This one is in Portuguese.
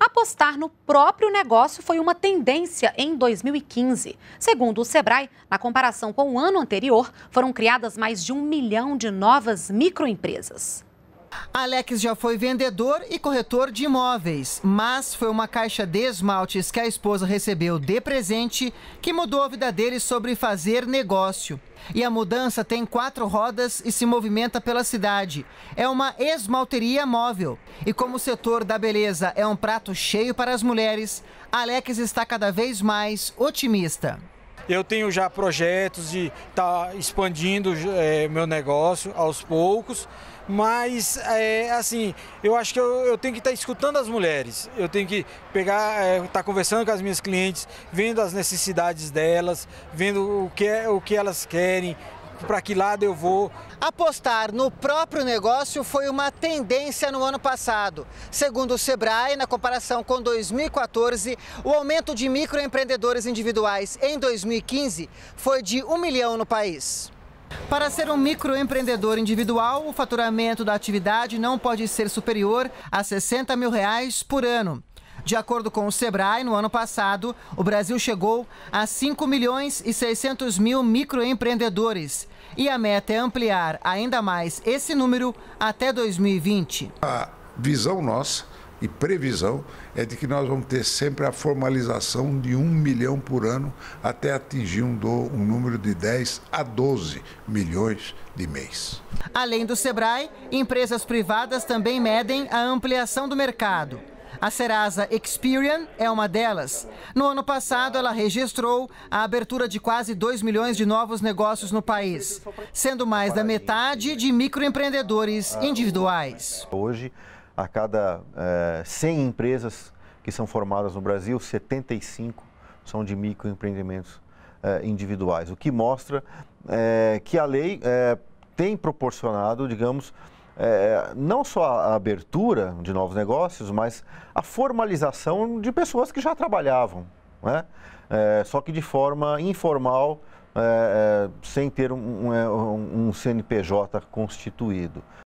Apostar no próprio negócio foi uma tendência em 2015. Segundo o Sebrae, na comparação com o ano anterior, foram criadas mais de um milhão de novas microempresas. Alex já foi vendedor e corretor de imóveis, mas foi uma caixa de esmaltes que a esposa recebeu de presente que mudou a vida dele sobre fazer negócio. E a mudança tem quatro rodas e se movimenta pela cidade. É uma esmalteria móvel. E como o setor da beleza é um prato cheio para as mulheres, Alex está cada vez mais otimista. Eu tenho já projetos de estar tá expandindo é, meu negócio aos poucos, mas é, assim, eu acho que eu, eu tenho que estar tá escutando as mulheres, eu tenho que pegar, estar é, tá conversando com as minhas clientes, vendo as necessidades delas, vendo o que, é, o que elas querem, para que lado eu vou. Apostar no próprio negócio foi uma tendência no ano passado. Segundo o Sebrae, na comparação com 2014, o aumento de microempreendedores individuais em 2015 foi de 1 milhão no país. Para ser um microempreendedor individual, o faturamento da atividade não pode ser superior a 60 mil reais por ano. De acordo com o Sebrae, no ano passado, o Brasil chegou a 5 milhões e 600 mil microempreendedores. E a meta é ampliar ainda mais esse número até 2020. A visão nossa e previsão é de que nós vamos ter sempre a formalização de um milhão por ano até atingir um, do, um número de 10 a 12 milhões de mês. Além do Sebrae, empresas privadas também medem a ampliação do mercado. A Serasa Experian é uma delas. No ano passado, ela registrou a abertura de quase 2 milhões de novos negócios no país, sendo mais da metade de microempreendedores individuais. Hoje, a cada é, eh, 100 empresas que são formadas no Brasil, 75 são de microempreendimentos é, individuais, o que mostra é, que a lei tem proporcionado, digamos, é, não só a abertura de novos negócios, mas a formalização de pessoas que já trabalhavam, né? É, só que de forma informal, é, é sem ter um, um, é, um CNPJ constituído.